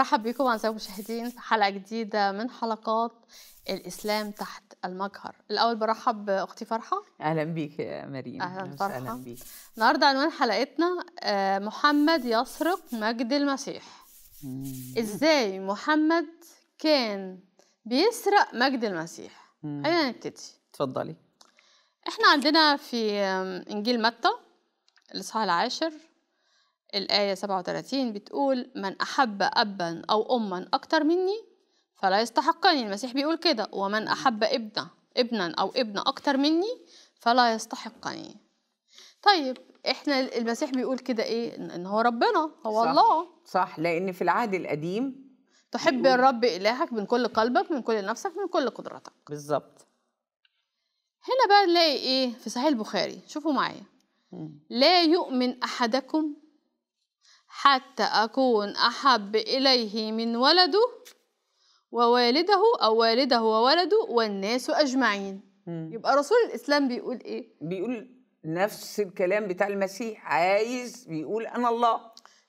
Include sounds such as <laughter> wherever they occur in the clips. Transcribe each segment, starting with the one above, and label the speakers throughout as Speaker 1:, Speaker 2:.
Speaker 1: مرحب بكم اعزائي المشاهدين في حلقه جديده من حلقات الاسلام تحت المجهر الاول برحب باختي فرحه
Speaker 2: اهلا بيك يا مريم اهلا فرحه اهلا بيك
Speaker 1: النهارده عنوان حلقتنا آه، محمد يسرق مجد المسيح ازاي محمد كان بيسرق مجد المسيح خلينا نبتدي اتفضلي احنا عندنا في انجيل متى الاصحاح العاشر الآية 37 بتقول من أحب أبا أو أما أكتر مني فلا يستحقني المسيح بيقول كده ومن أحب ابنة ابنا أو ابنة أكتر مني فلا يستحقني طيب احنا المسيح بيقول كده ايه ان هو ربنا هو صح الله صح لان في العهد القديم تحب الرب الهك من كل قلبك من كل نفسك من كل قدرتك بالظبط هنا بقى نلاقي ايه في صحيح البخاري شوفوا معايا لا يؤمن احدكم حتى أكون أحب إليه من ولده ووالده أو والده وولده والناس أجمعين مم. يبقى رسول الإسلام بيقول
Speaker 2: إيه؟ بيقول نفس الكلام بتاع المسيح عايز بيقول أنا الله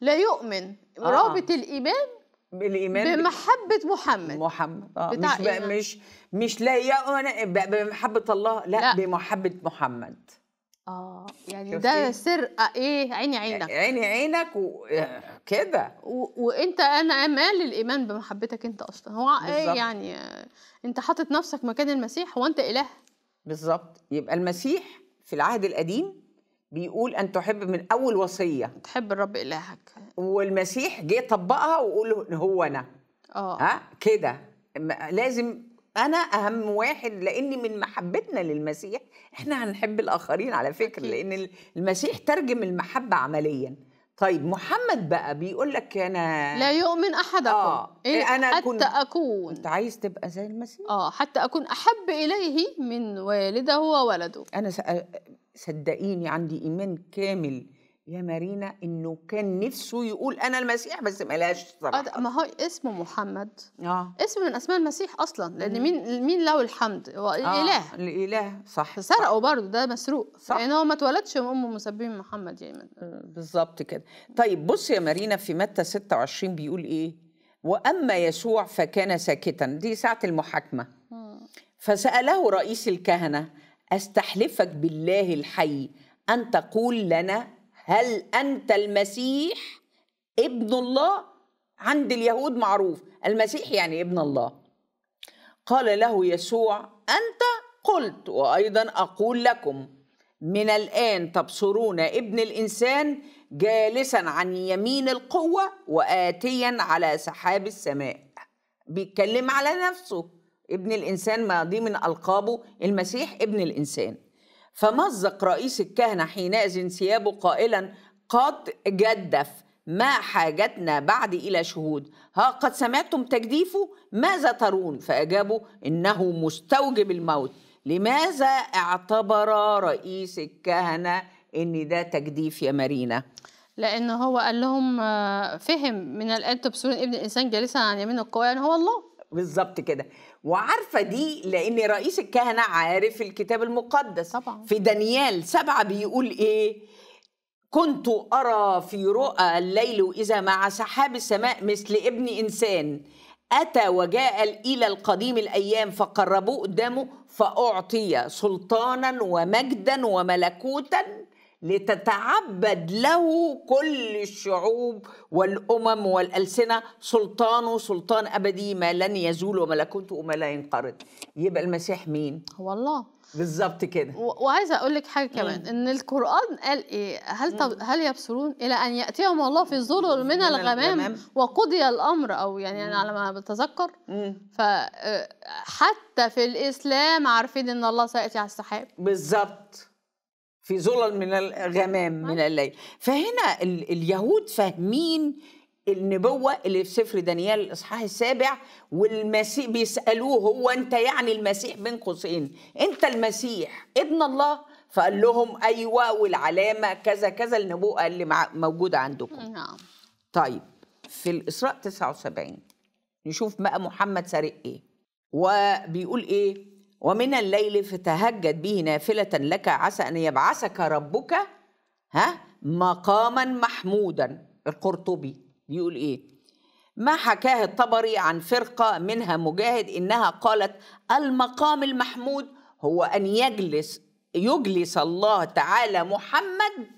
Speaker 2: لا يؤمن آه. رابط الإيمان بالايمان بمحبه محمد محمد آه. بتاع مش, بقى مش مش لا يؤمن بمحبه الله لا, لا. بمحبه محمد
Speaker 1: اه يعني ده سر آه، ايه عيني عينك يعني عيني عينك
Speaker 2: وكده آه،
Speaker 1: وانت انا امال الايمان بمحبتك انت اصلا هو ايه يعني آه، انت حاطط نفسك مكان المسيح هو انت اله
Speaker 2: بالظبط يبقى المسيح في العهد القديم بيقول ان تحب من اول وصيه تحب الرب الهك والمسيح جه طبقها وقول هو انا اه كده لازم انا اهم واحد لان من محبتنا للمسيح احنا هنحب الاخرين على فكره لان المسيح ترجم المحبه عمليا طيب محمد بقى بيقول لك انا لا
Speaker 1: يؤمن احدكم آه. إيه, إيه، انا حتى
Speaker 2: كنت... اكون انت عايز تبقى زي المسيح اه حتى اكون احب اليه من والده وولده انا صدقيني عندي ايمان كامل يا مارينا انه كان نفسه يقول انا المسيح بس ملاش صراحه ما هو اسمه محمد اه اسم
Speaker 1: من اسماء المسيح اصلا لان مين مين له الحمد هو الاله آه.
Speaker 2: الاله صح
Speaker 1: سرقه برضه ده مسروق صح لان هو ما اتولدش امه مسبين محمد يعني
Speaker 2: بالظبط كده طيب بص يا مارينا في متى 26 بيقول ايه واما يسوع فكان ساكتا دي ساعه المحاكمه فساله رئيس الكهنه استحلفك بالله الحي ان تقول لنا هل أنت المسيح ابن الله عند اليهود معروف المسيح يعني ابن الله قال له يسوع أنت قلت وأيضا أقول لكم من الآن تبصرون ابن الإنسان جالسا عن يمين القوة وآتيا على سحاب السماء بيتكلم على نفسه ابن الإنسان ما دي من ألقابه المسيح ابن الإنسان فمزق رئيس الكهنة حينئذ ثيابه قائلا قد جدف ما حاجتنا بعد إلى شهود ها قد سمعتم تجديفه ماذا ترون فأجابوا إنه مستوجب الموت لماذا اعتبر رئيس الكهنة إن ده تجديف يا مارينا لأن هو
Speaker 1: قال لهم آه، فهم من الآن تبصرون ابن الإنسان جالسا عن يمين القوة يعني هو الله
Speaker 2: بالظبط كده وعارفه دي لان رئيس الكهنه عارف الكتاب المقدس طبعا. في دانيال سبعه بيقول ايه كنت أرى في رؤى الليل إذا مع سحاب السماء مثل ابن إنسان أتى وجاء إلى القديم الأيام فقربوه قدامه فأعطي سلطانا ومجدا وملكوتا لتتعبد له كل الشعوب والامم والالسنه سلطانه سلطان ابدي ما لن يزول وملكوته وما لا ينقرض يبقى المسيح مين هو الله بالظبط كده
Speaker 1: وعايزه اقول لك حاجه كمان مم. ان القران قال ايه هل طب هل يبصرون الى ان ياتيهم الله في ظلل من, من الغمام, وقضي الامر او يعني انا على ما بتذكر فحتى آه، في الاسلام عارفين ان الله سياتي على السحاب
Speaker 2: بالظبط في ظلل من الغمام نعم. من الليل فهنا اليهود فاهمين النبوة اللي في سفر دانيال الإصحاح السابع والمسيح بيسألوه هو أنت يعني المسيح بين قوسين أنت المسيح ابن الله فقال لهم أيوة والعلامة كذا كذا النبوءة اللي موجودة عندكم نعم. طيب في الإسراء 79 نشوف بقى محمد سارق إيه وبيقول إيه ومن الليل فتهجد به نافلة لك عسى أن يبعثك ربك ها مقاما محمودا القرطبي بيقول إيه ما حكاه الطبري عن فرقة منها مجاهد إنها قالت المقام المحمود هو أن يجلس يجلس الله تعالى محمد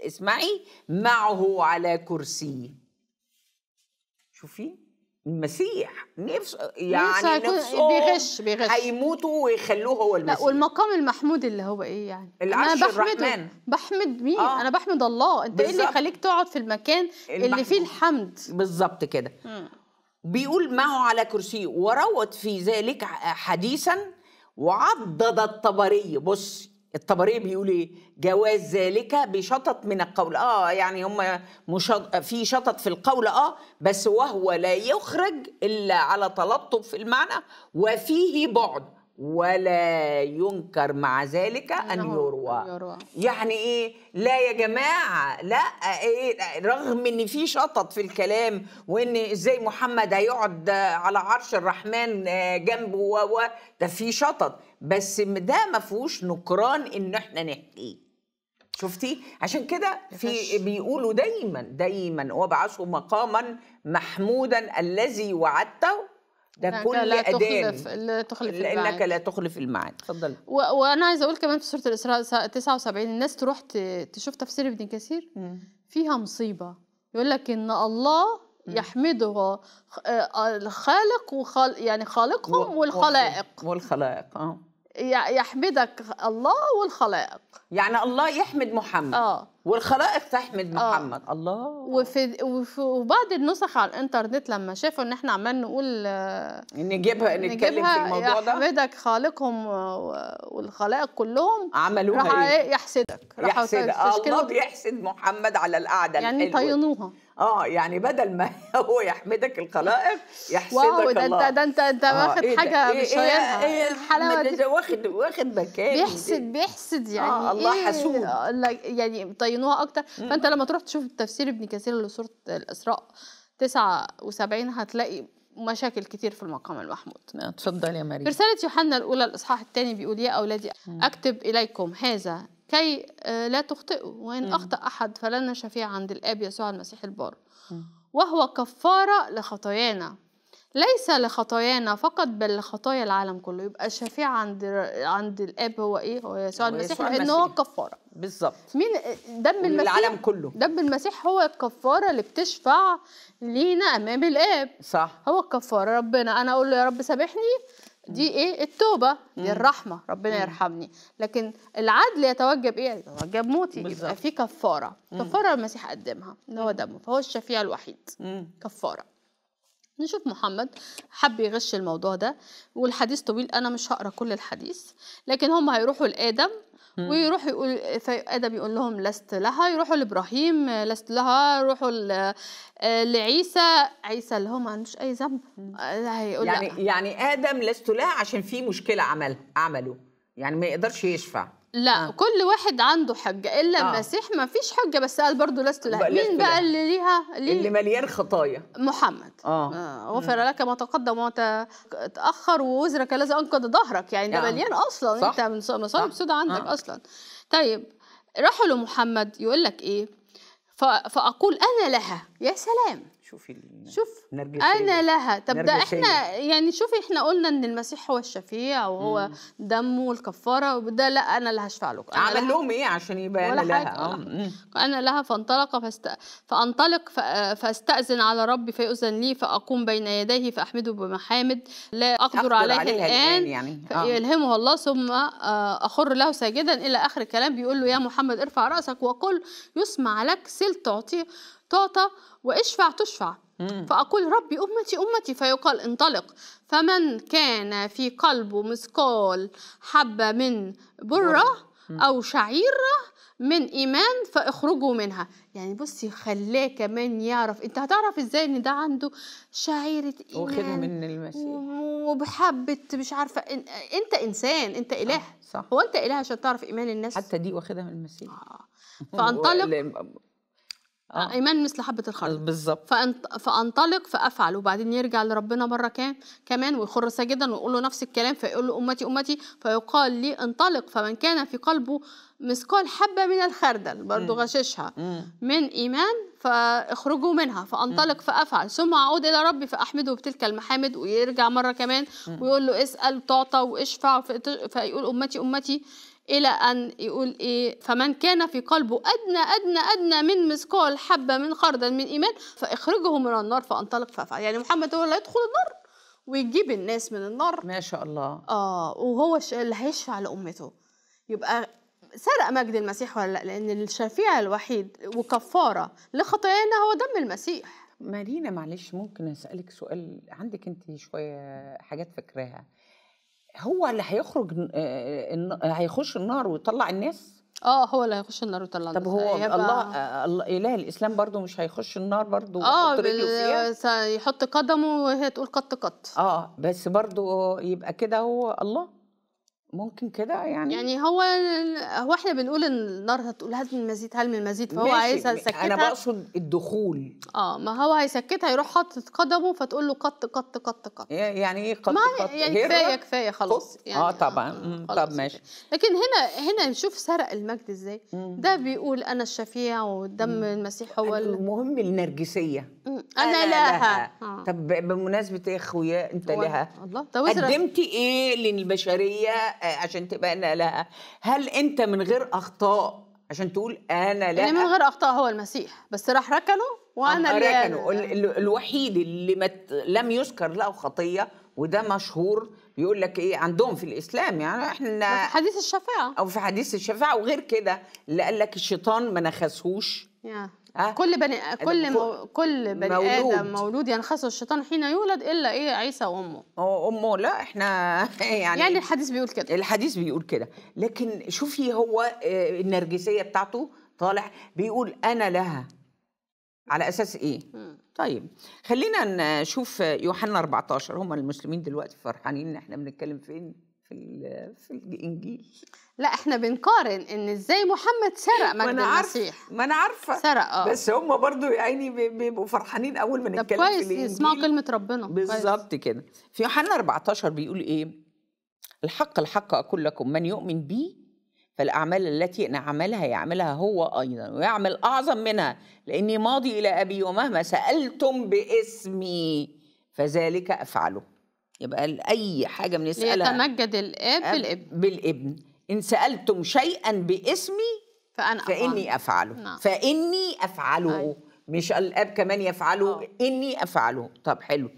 Speaker 2: اسمعي معه على كرسيه شوفي المسيح نفسه يعني نفسه بيغش بيغش هيموتوا ويخلوه هو المسيح لا
Speaker 1: والمقام المحمود اللي هو ايه يعني العرش انا بحمد الرحمن. بحمد مين آه. انا بحمد الله انت ايه اللي يخليك تقعد في المكان
Speaker 2: اللي فيه الحمد بالظبط كده بيقول معه على كرسيه وروت في ذلك حديثا وعضد الطبري بص الطبريه بيقول ايه جواز ذلك بشطط من القول اه يعني هم مشط... في شطط في القول اه بس وهو لا يخرج الا على تلطف في المعنى وفيه بعد ولا ينكر مع ذلك ان يروى. يروى يعني ايه لا يا جماعه لا إيه رغم ان في شطط في الكلام وان ازاي محمد هيقعد على عرش الرحمن آه، جنبه و و ده في شطط بس ده ما فيهوش نكران ان احنا نحكيه شفتي عشان كده في بيقولوا دايما دايما وابعثه مقاما محمودا الذي وعدته ده كل لا تخلف لا تخلف لأنك لا تخلف الميعاد اتفضل
Speaker 1: و... وأنا عايزة أقول كمان في سورة الإسراء 79 الناس تروح ت... تشوف تفسير ابن كثير فيها مصيبة يقول لك إن الله يحمده الخالق آه، آه، وخال يعني
Speaker 2: خالقهم والخلائق والخلائق اه
Speaker 1: يحمدك الله والخلائق
Speaker 2: يعني الله يحمد محمد اه والخلائق تحمد آه. محمد آه. الله
Speaker 1: وفي, وفي وبعض النسخ على الانترنت لما شافوا ان احنا عمال نقول نجيبها نتكلم في الموضوع ده يحمدك خالقهم والخلائق كلهم عملوها راح إيه؟, إيه؟ يحسدك راح يحسد الله بيحسد
Speaker 2: محمد على القعده يعني طينوها اه يعني بدل ما <laughs> هو يحمدك الخلائق يحسدك واو ده انت ده انت انت آه، واخد آه حاجه إيه مش إيه،, إيه،, إيه الحلاوه دي واخد واخد مكان بيحسد
Speaker 1: بيحسد آه، يعني آه الله إيه حسود آه، يعني مطينوها اكتر فانت لما تروح تشوف تفسير ابن كثير لسوره الاسراء 79 هتلاقي مشاكل كتير في المقام المحمود
Speaker 2: اتفضل يا مريم رسالة
Speaker 1: يوحنا الأولى الإصحاح الثاني بيقول يا أولادي أكتب إليكم هذا كي آه، لا تخطئوا وإن أخطأ أحد فلنا شفيع عند الآب يسوع المسيح البار وهو كفارة لخطايانا ليس لخطايانا فقط بل لخطايا العالم كله يبقى الشفيع عند عند الاب هو ايه هو يسوع المسيح لان هو الكفاره بالظبط مين دم المسيح العالم كله دم المسيح هو الكفاره اللي بتشفع لينا امام الاب صح هو الكفاره ربنا انا اقول له يا رب سامحني دي ايه التوبه دي الرحمه ربنا يرحمني لكن العدل يتوجب ايه يتوجب موتي يبقى في كفاره كفاره المسيح قدمها ان هو دمه فهو الشفيع الوحيد كفاره نشوف محمد حب يغش الموضوع ده والحديث طويل انا مش هقرا كل الحديث لكن هم هيروحوا لادم ويروح يقول فادم يقول لهم لست لها يروحوا لابراهيم لست لها يروحوا آه، لعيسى عيسى اللي هو ما عندوش اي ذنب آه، هيقول يعني لا.
Speaker 2: يعني ادم لست لها عشان في مشكله عمل عمله يعني ما يقدرش يشفع
Speaker 1: لا آه. كل واحد عنده حجه الا آه. المسيح ما فيش حجه بس قال برضه لست له مين بقى اللي ليها ليه؟ اللي
Speaker 2: مليان خطايا محمد آه. آه. غفر
Speaker 1: لك ما تقدم وما تاخر ووزرك الذي انقذ ظهرك يعني ده آه. مليان اصلا صح. انت مصايب سودا عندك آه. اصلا طيب راحوا لمحمد يقول لك ايه فاقول انا لها يا سلام شوفي شوف انا لها طب ده احنا يعني شوفي احنا قلنا ان المسيح هو الشفيع وهو دمه الكفاره وده لا انا اللي هشفع لكم
Speaker 2: عمل لهم ايه عشان يبقى انا لها آه.
Speaker 1: انا لها فانطلق فاست فانطلق ف... فاستاذن على ربي فيؤذن لي فاقوم بين يديه فاحمده بمحامد لا اقدر, عليه الان
Speaker 2: يعني. آه. فيلهمه
Speaker 1: الله ثم آه، اخر له ساجدا الى اخر الكلام بيقول له يا محمد ارفع راسك وقل يسمع لك سل تعطيه تعطى واشفع تشفع فأقول ربي أمتي أمتي فيقال انطلق فمن كان في قلبه مثقال حبة من برة أو شعيرة من ايمان فاخرجوا منها يعني بصي خلاه كمان يعرف انت هتعرف ازاي ان ده عنده شعيره ايمان واخدها من المسيح وبحبه مش عارفه انت انسان انت اله صح, صح. هو انت اله عشان تعرف ايمان الناس حتى دي واخدها من المسيح آه. فانطلق آه. آه، ايمان مثل حبه الخردل بالظبط فأنت... فانطلق فافعل وبعدين يرجع لربنا مره كام كمان ويخر ساجدا ويقول له نفس الكلام فيقول له امتي امتي فيقال لي انطلق فمن كان في قلبه مثقال حبه من الخردل برضه غششها من ايمان فاخرجوا منها فانطلق فافعل ثم اعود الى ربي فاحمده بتلك المحامد ويرجع مره كمان ويقول له اسال تعطى واشفع فيقول امتي امتي إلى أن يقول إيه فمن كان في قلبه أدنى أدنى أدنى من مثقال حبة من خردل من إيمان فإخرجه من النار فأنطلق فافعل يعني محمد هو اللي هيدخل النار ويجيب الناس من النار ما شاء الله آه وهو اللي هيشفع لأمته يبقى سرق مجد المسيح ولا لا لأن الشفيع الوحيد وكفارة لخطايانا هو
Speaker 2: دم المسيح مارينا معلش ممكن أسألك سؤال عندك أنت شوية حاجات فكراها هو اللي هيخرج هيخش النار ويطلع الناس اه هو اللي هيخش النار ويطلع طب هو الله اله الاسلام برضو مش هيخش النار برضو اه بال...
Speaker 1: يحط قدمه وهي تقول قط قط
Speaker 2: اه بس برضو يبقى كده هو الله ممكن كده يعني يعني
Speaker 1: هو هو احنا بنقول ان النار هتقول هات من المزيد هل من المزيد فهو عايزها يسكتها انا بقصد
Speaker 2: الدخول
Speaker 1: اه ما هو هيسكتها يروح حاطط قدمه فتقول له قط قط قط
Speaker 2: قط يعني ايه قط قط يعني كفايه
Speaker 1: كفايه خلاص يعني آه،,
Speaker 2: اه طبعا آه خلاص طب ماشي
Speaker 1: لكن هنا هنا نشوف سرق المجد ازاي ده بيقول انا الشفيع ودم مم. المسيح
Speaker 2: هو المهم النرجسيه
Speaker 1: انا, أنا لها, لها. آه.
Speaker 2: طب بمناسبه ايه اخويا انت لها الله قدمتي ايه للبشريه آه، عشان تبقى انا لا هل انت من غير اخطاء عشان تقول انا لا يعني من غير
Speaker 1: اخطاء هو المسيح
Speaker 2: بس راح ركنه
Speaker 1: وانا آه، اللي ركنه
Speaker 2: الوحيد اللي مت... لم يذكر له خطيه وده مشهور بيقول لك ايه عندهم في الاسلام يعني احنا في حديث الشفاعه او في حديث الشفاعه وغير كده اللي قال لك الشيطان ما نخسهوش yeah. أه؟ كل بني كل م... كل بني مولود. ادم
Speaker 1: مولود ينخس يعني الشيطان حين يولد الا ايه عيسى وامه امه
Speaker 2: لا احنا <laughs> يعني يعني الحديث بيقول كده الحديث بيقول كده لكن شوفي هو آه، النرجسيه بتاعته طالع بيقول انا لها على اساس ايه طيب خلينا نشوف يوحنا 14 هم المسلمين دلوقتي فرحانين ان احنا بنتكلم فين في في الانجيل
Speaker 1: لا احنا بنقارن ان ازاي محمد سرق مجد ما المسيح ما انا عارفه سرق اه بس
Speaker 2: هم برضو يعني بيبقوا فرحانين اول ما نتكلم في الانجيل كويس يسمعوا كلمه ربنا بالظبط كده في يوحنا 14 بيقول ايه الحق الحق اقول لكم من يؤمن بي فالاعمال التي انا اعملها يعملها هو ايضا ويعمل اعظم منها لاني ماضي الى ابي ومهما سالتم باسمي فذلك افعله يبقى اي حاجه بنسالها
Speaker 1: يتمجد الاب
Speaker 2: بالابن بالابن ان سالتم شيئا باسمي فأنا فاني افعله نعم. فاني افعله أي. أيوه. مش الاب كمان يفعله أوه. اني افعله طب حلو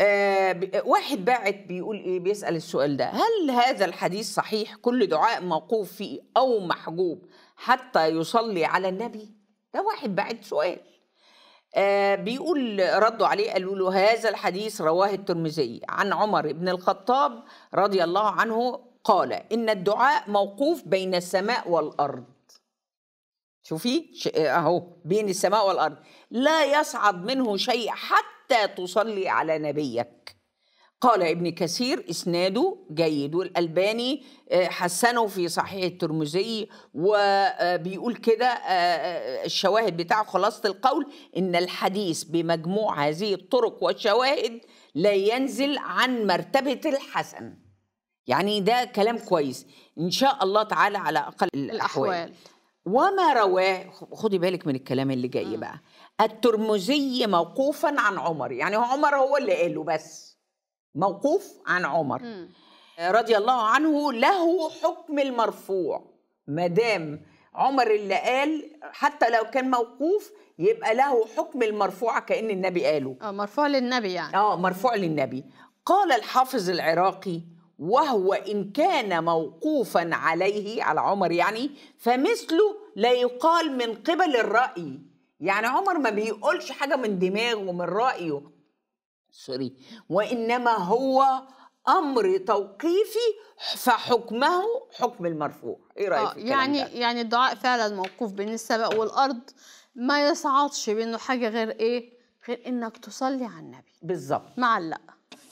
Speaker 2: آه واحد باعت بيقول ايه بيسال السؤال ده هل هذا الحديث صحيح كل دعاء موقوف فيه او محجوب حتى يصلي على النبي ده واحد باعت سؤال آه، بيقول ردوا عليه قالوا له هذا الحديث رواه الترمذي عن عمر بن الخطاب رضي الله عنه قال إن الدعاء موقوف بين السماء والأرض شوفي اهو بين السماء والارض لا يصعد منه شيء حتى تصلي على نبيك قال ابن كثير اسناده جيد والالباني آه، حسنه في صحيح الترمذي وبيقول كده آه، آه، الشواهد بتاعه خلاصه القول ان الحديث بمجموع هذه الطرق والشواهد لا ينزل عن مرتبه الحسن يعني ده كلام كويس ان شاء الله تعالى على اقل الاحوال, الأحوال. وما رواه خدي بالك من الكلام اللي جاي بقى الترمذي موقوفا عن عمر يعني عمر هو اللي قاله بس موقوف عن عمر م. رضي الله عنه له حكم المرفوع ما دام عمر اللي قال حتى لو كان موقوف يبقى له حكم المرفوع كان النبي قاله اه مرفوع للنبي يعني اه مرفوع للنبي قال الحافظ العراقي وهو ان كان موقوفا عليه على عمر يعني فمثله لا يقال من قبل الراي يعني عمر ما بيقولش حاجه من دماغه ومن رايه سوري وإنما هو امر توقيفي فحكمه حكم المرفوع ايه رايك آه يعني ده؟
Speaker 1: يعني الدعاء فعلا موقوف بين السماء والارض ما يصعدش بانه حاجه غير ايه غير انك تصلي على النبي بالظبط معلق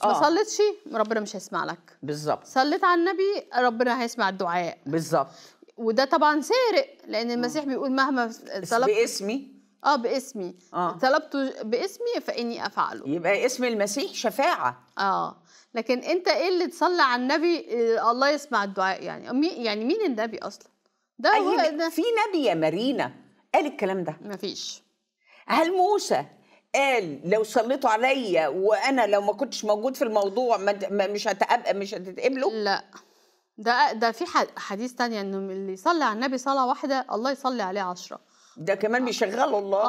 Speaker 1: آه. ما صليتش ربنا مش هيسمع لك بالظبط صليت على النبي ربنا هيسمع الدعاء بالظبط وده طبعا سارق لان المسيح بيقول مهما طلبت باسمي اه باسمي آه. طلبته باسمي فاني افعله
Speaker 2: يبقى اسم المسيح شفاعه اه
Speaker 1: لكن انت ايه اللي تصلي على النبي آه، الله يسمع الدعاء يعني يعني مين النبي اصلا
Speaker 2: ده أيوة، هو ده. في نبي يا مارينا قال الكلام ده مفيش هل موسى قال لو صليتوا عليا وانا لو ما كنتش موجود في الموضوع ما مش هتقبل مش هتتقبلوا لا ده ده في حديث تاني انه
Speaker 1: اللي يصلي على النبي صلاه واحده الله يصلي عليه عشرة ده
Speaker 2: كمان بيشغله الله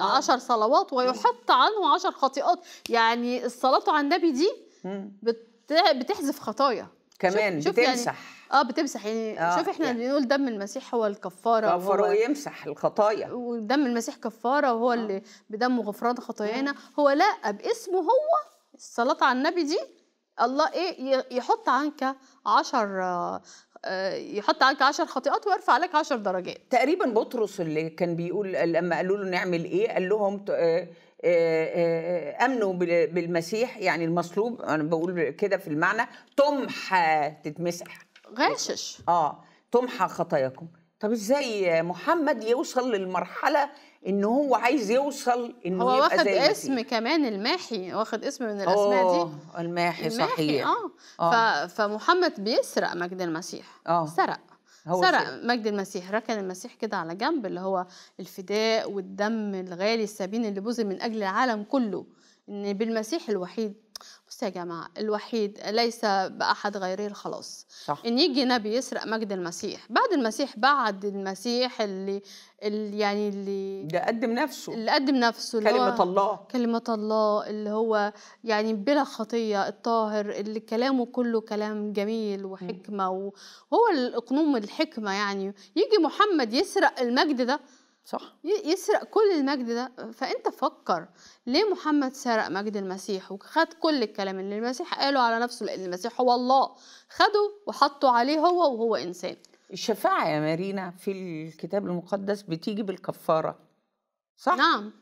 Speaker 2: اه
Speaker 1: 10 آه. صلوات ويحط عنه 10 خطيئات يعني الصلاه على النبي دي بتحذف خطايا كمان شوف يعني بتمسح يعني اه بتمسح يعني آه شوف احنا يعني. بنقول دم المسيح هو الكفاره كفاره ويمسح
Speaker 2: الخطايا
Speaker 1: ودم المسيح كفاره وهو آه. اللي بدمه غفران خطايانا آه. هو لا باسمه هو الصلاه على النبي دي الله ايه يحط عنك عشر آه، يحط عليك 10
Speaker 2: خطيئات ويرفع عليك 10 درجات تقريبا بطرس اللي كان بيقول لما قالوا له نعمل ايه قال لهم آه، آه، امنوا بالمسيح يعني المصلوب انا بقول كده في المعنى تمحى تتمسح غاشش اه تمحى خطاياكم طب ازاي محمد يوصل للمرحله ان هو عايز يوصل انه هو يبقى واخد زي اسم فيه.
Speaker 1: كمان الماحي واخد اسم من الاسماء دي
Speaker 2: الماحي, الماحي صحيح اه, آه.
Speaker 1: فمحمد بيسرق مجد المسيح آه. سرق سرق مجد المسيح ركن المسيح كده على جنب اللي هو الفداء والدم الغالي السبيل اللي بوزي من اجل العالم كله ان بالمسيح الوحيد بس يا جماعة الوحيد ليس بأحد غيره الخلاص صح. إن يجي نبي يسرق مجد المسيح بعد المسيح بعد المسيح اللي, اللي يعني اللي ده قدم نفسه اللي قدم نفسه اللي كلمة هو الله كلمة الله اللي هو يعني بلا خطية الطاهر اللي كلامه كله كلام جميل وحكمة وهو الأقنوم الحكمة يعني يجي محمد يسرق المجد ده صح يسرق كل المجد ده فانت فكر ليه محمد سرق مجد المسيح وخد كل الكلام اللي المسيح قاله
Speaker 2: على نفسه لان المسيح هو الله خده وحطه عليه هو
Speaker 1: وهو انسان
Speaker 2: الشفاعة يا مارينا في الكتاب المقدس بتيجي بالكفارة صح؟ نعم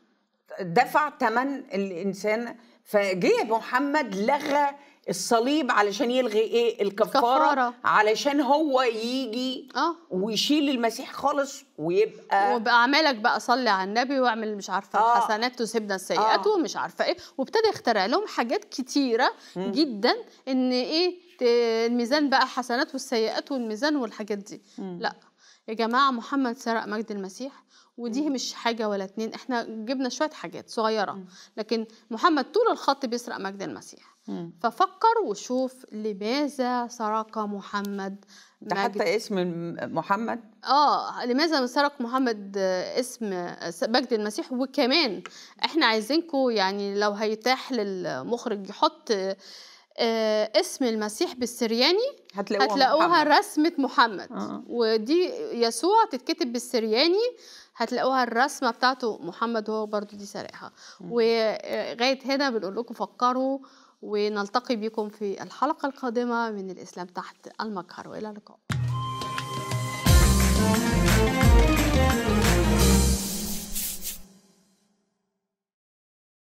Speaker 2: دفع ثمن الإنسان فجه محمد لغى الصليب علشان يلغي ايه الكفاره, الكفارة. علشان هو يجي آه. ويشيل المسيح خالص ويبقى
Speaker 1: وباعمالك بقى صلي على النبي واعمل مش عارفه آه. الحسنات تسيبنا السيئات آه. ومش عارفه ايه وابتدى يخترع لهم حاجات كتيره م. جدا ان ايه الميزان بقى حسنات والسيئات والميزان والحاجات دي م. لا يا جماعه محمد سرق مجد المسيح ودي مش حاجه ولا اتنين احنا جبنا شويه حاجات صغيره لكن محمد طول الخط بيسرق مجد المسيح ففكر وشوف لماذا سرق محمد ده حتى اسم محمد اه لماذا سرق محمد اسم مجد المسيح وكمان احنا عايزينكم يعني لو هيتاح للمخرج يحط آه، اسم المسيح بالسرياني هتلاقوها, هتلاقوها محمد. رسمة محمد آه. ودي يسوع تتكتب بالسرياني هتلاقوها الرسمه بتاعته محمد هو برضو دي سرقها وغايه هنا بنقول لكم فكروا ونلتقي بكم في الحلقه القادمه من الاسلام تحت المجهر والى اللقاء